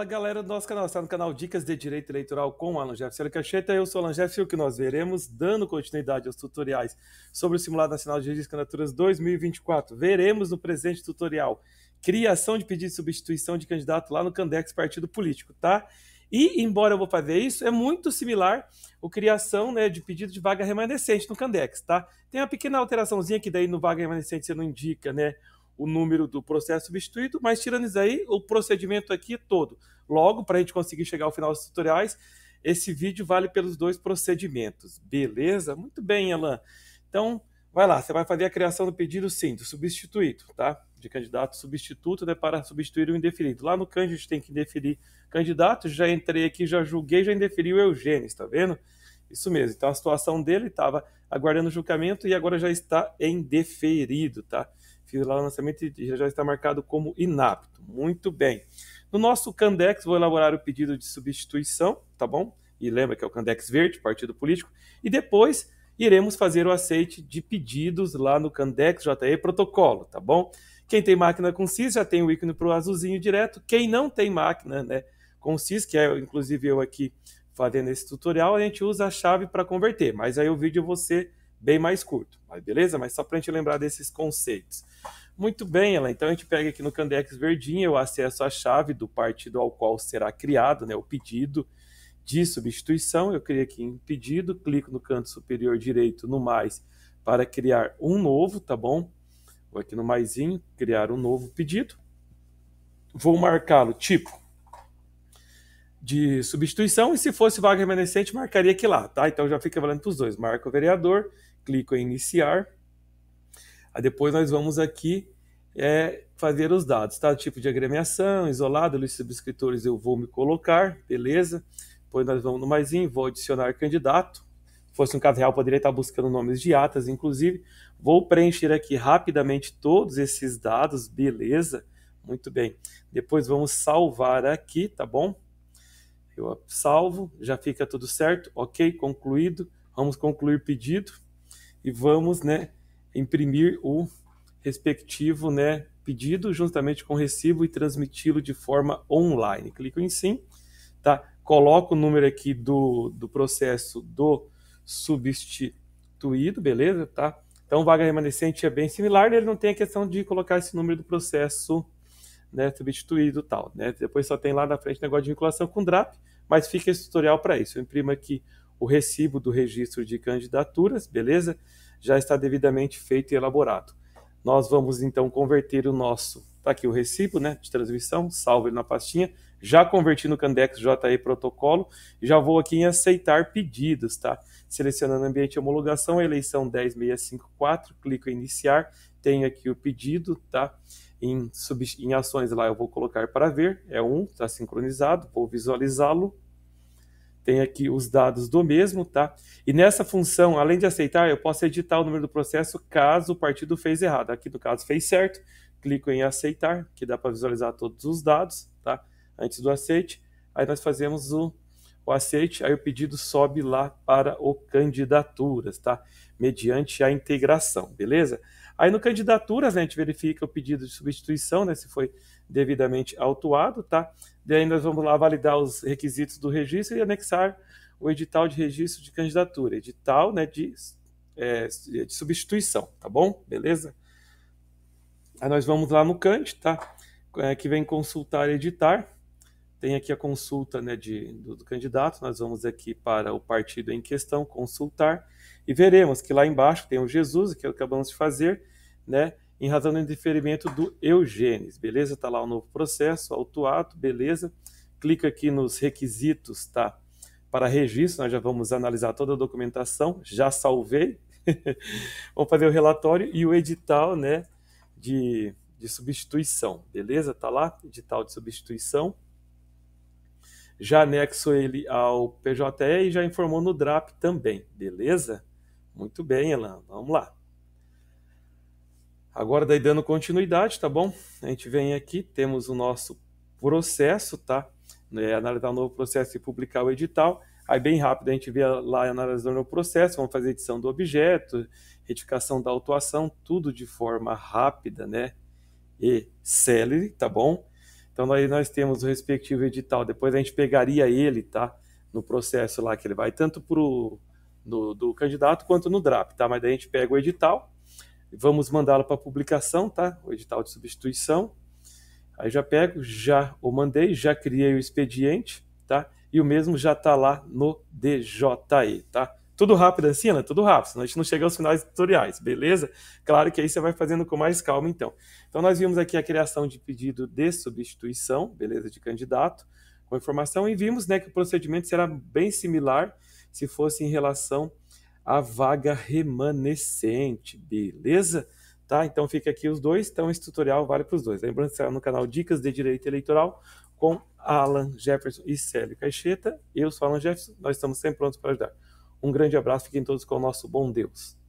Fala galera do nosso canal, está no canal Dicas de Direito Eleitoral com Alan Jefferson Cacheta. Eu sou Alan Jefferson e o que nós veremos, dando continuidade aos tutoriais sobre o Simulado Nacional de Registro de Candidaturas 2024, veremos no presente tutorial criação de pedido de substituição de candidato lá no Candex Partido Político, tá? E, embora eu vou fazer isso, é muito similar o criação né, de pedido de vaga remanescente no Candex, tá? Tem uma pequena alteraçãozinha que daí no vaga remanescente você não indica, né? o número do processo substituído, mas tirando isso aí, o procedimento aqui é todo. Logo, para a gente conseguir chegar ao final dos tutoriais, esse vídeo vale pelos dois procedimentos. Beleza? Muito bem, Elan. Então, vai lá, você vai fazer a criação do pedido, sim, do substituído, tá? De candidato substituto, né, para substituir o indeferido. Lá no CANJ a gente tem que indeferir candidato, já entrei aqui, já julguei, já indeferi o Eugênio, está vendo? Isso mesmo. Então, a situação dele estava aguardando o julgamento e agora já está indeferido, tá? Fiz lá o lançamento e já está marcado como inapto. Muito bem. No nosso Candex, vou elaborar o pedido de substituição, tá bom? E lembra que é o Candex Verde, partido político. E depois iremos fazer o aceite de pedidos lá no Candex JE Protocolo, tá bom? Quem tem máquina com CIS já tem o ícone para o azulzinho direto. Quem não tem máquina né, com CIS, que é inclusive eu aqui fazendo esse tutorial, a gente usa a chave para converter. Mas aí o vídeo você bem mais curto. Mas beleza? Mas só para a gente lembrar desses conceitos. Muito bem, ela. Então a gente pega aqui no Candex Verdinha, eu acesso a chave do partido ao qual será criado, né, o pedido de substituição. Eu criei aqui em pedido, clico no canto superior direito no mais para criar um novo, tá bom? Vou aqui no maisinho, criar um novo pedido. Vou marcá-lo tipo de substituição, e se fosse vaga remanescente, marcaria aqui lá, tá? Então já fica valendo para os dois. Marco o vereador, clico em iniciar. Aí depois nós vamos aqui é, fazer os dados, tá? Tipo de agremiação, isolado, lista de subscritores eu vou me colocar, beleza? Depois nós vamos no em, vou adicionar candidato. Se fosse um caso real, poderia estar buscando nomes de atas, inclusive. Vou preencher aqui rapidamente todos esses dados, beleza? Muito bem. Depois vamos salvar aqui, tá bom? Eu salvo, já fica tudo certo, ok, concluído. Vamos concluir pedido e vamos, né, imprimir o respectivo, né, pedido juntamente com o recibo e transmiti-lo de forma online. Clico em sim, tá? Coloco o número aqui do, do processo do substituído, beleza, tá? Então, vaga remanescente é bem similar, né? ele não tem a questão de colocar esse número do processo né, substituído tal, né? Depois só tem lá na frente negócio de vinculação com o DRAP, mas fica esse tutorial para isso. Eu imprimo aqui o recibo do registro de candidaturas, beleza? Já está devidamente feito e elaborado. Nós vamos então converter o nosso, tá aqui o recibo, né, de transmissão, salvo ele na pastinha, já converti no Candex JE protocolo, já vou aqui em aceitar pedidos, tá? Selecionando ambiente de homologação, eleição 10654, clico em iniciar, tenho aqui o pedido, tá? em, sub, em ações lá eu vou colocar para ver, é um, está sincronizado, vou visualizá-lo. Tem aqui os dados do mesmo, tá? E nessa função, além de aceitar, eu posso editar o número do processo caso o partido fez errado. Aqui no caso fez certo, clico em aceitar, que dá para visualizar todos os dados, tá? Antes do aceite, aí nós fazemos o o aceite, aí o pedido sobe lá para o candidaturas, tá? Mediante a integração, beleza? Aí no candidaturas, né, a gente verifica o pedido de substituição, né, se foi devidamente autuado, tá? Daí nós vamos lá validar os requisitos do registro e anexar o edital de registro de candidatura, edital, né, de, é, de substituição, tá bom? Beleza? Aí nós vamos lá no cand, tá? É, que vem consultar editar. Tem aqui a consulta né, de, do, do candidato, nós vamos aqui para o partido em questão, consultar, e veremos que lá embaixo tem o Jesus, que é acabamos de fazer, né, em razão do indeferimento do Eugênio. beleza? Está lá o novo processo, autuato, beleza? Clica aqui nos requisitos, tá? Para registro, nós já vamos analisar toda a documentação, já salvei, vamos fazer o relatório e o edital, né, de, de substituição, beleza? está lá, edital de substituição já anexo ele ao PJE e já informou no DRAP também, beleza? Muito bem, Elan, vamos lá. Agora, daí dando continuidade, tá bom? A gente vem aqui, temos o nosso processo, tá? É, analisar o novo processo e publicar o edital. Aí, bem rápido, a gente vê lá analisando o processo, vamos fazer edição do objeto, retificação da autuação, tudo de forma rápida, né? E célere, tá bom? Então aí nós temos o respectivo edital. Depois a gente pegaria ele, tá? No processo lá que ele vai, tanto pro do, do candidato quanto no DRAP, tá? Mas daí a gente pega o edital, vamos mandá-lo para publicação, tá? O edital de substituição. Aí já pego, já o mandei, já criei o expediente, tá? E o mesmo já está lá no DJE, tá? Tudo rápido assim, né? Tudo rápido, senão a gente não chega aos finais tutoriais, beleza? Claro que aí você vai fazendo com mais calma, então. Então, nós vimos aqui a criação de pedido de substituição, beleza, de candidato, com informação, e vimos né, que o procedimento será bem similar se fosse em relação à vaga remanescente, beleza? Tá? Então, fica aqui os dois, então esse tutorial vale para os dois. Lembrando que será no canal Dicas de Direito Eleitoral, com Alan Jefferson e Célio Caixeta. Eu sou Alan Jefferson, nós estamos sempre prontos para ajudar. Um grande abraço, fiquem todos com o nosso bom Deus.